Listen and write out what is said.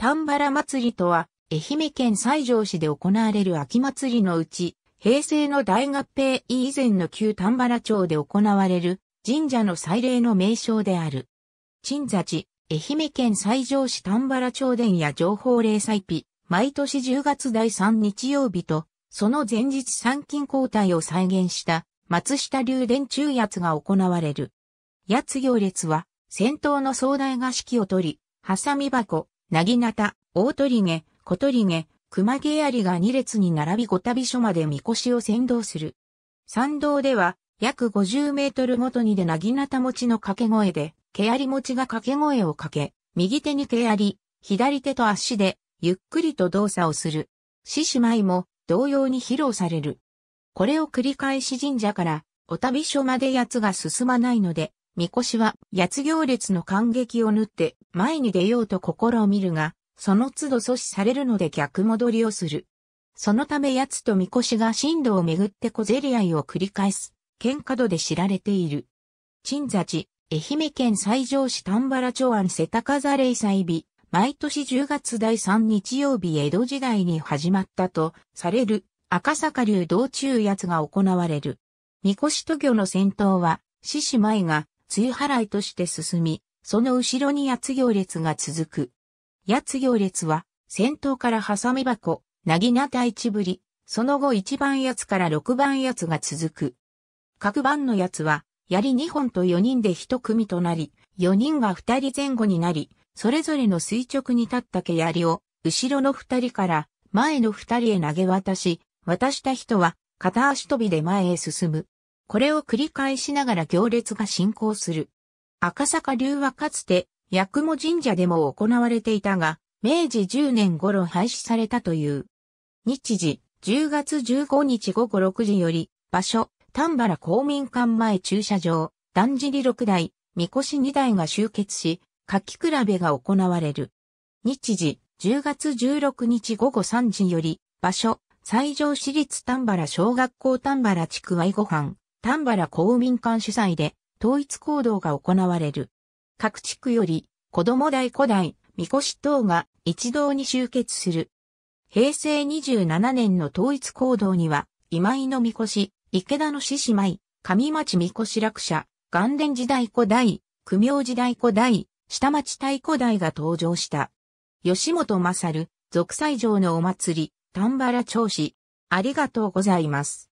丹原祭りとは、愛媛県西条市で行われる秋祭りのうち、平成の大合併以前の旧丹原町で行われる神社の祭礼の名称である。鎮座地、愛媛県西条市丹原町殿や情報霊祭日、毎年10月第3日曜日と、その前日参勤交代を再現した松下流伝中八が行われる。八行列は、先頭の壮大が指揮を取り、ハサミ箱、なぎなた、大鳥毛、小鳥毛、熊毛槍が2列に並び五旅所までみこしを先導する。参道では、約50メートルごとにでなぎなた持ちの掛け声で、毛槍持ちが掛け声をかけ、右手に毛槍、左手と足で、ゆっくりと動作をする。獅子舞も、同様に披露される。これを繰り返し神社から、お旅所まで奴が進まないので、みこしは、八つ行列の感激を縫って、前に出ようと心を見るが、その都度阻止されるので逆戻りをする。そのため八つとみこしが進路をめぐって小競り合いを繰り返す、喧嘩度で知られている。鎮座地、愛媛県西条市丹原町安瀬高座霊祭日、毎年10月第3日曜日江戸時代に始まったとされる赤坂流道中八つが行われる。みこしと魚の戦闘は、獅子舞が梅払いとして進み、その後ろに八つ行列が続く。八つ行列は、先頭からハサミ箱、なぎなた一ぶり、その後一番八つから六番八つが続く。各番の八つは、槍二本と四人で一組となり、四人が二人前後になり、それぞれの垂直に立った毛槍を、後ろの二人から前の二人へ投げ渡し、渡した人は片足飛びで前へ進む。これを繰り返しながら行列が進行する。赤坂流はかつて、八雲神社でも行われていたが、明治10年頃廃止されたという。日時、10月15日午後6時より、場所、丹原公民館前駐車場、だ尻じり6台、三越2台が集結し、書き比べが行われる。日時、10月16日午後3時より、場所、西条市立丹原小学校丹原地区愛ご飯、丹原公民館主催で統一行動が行われる。各地区より子供大古代、みこし等が一堂に集結する。平成27年の統一行動には、今井のみこし、池田の獅子舞、上町みこし落車、元年時代古代、久明時代古代、下町太古代が登場した。吉本勝、俗祭場のお祭り、丹原町子、ありがとうございます。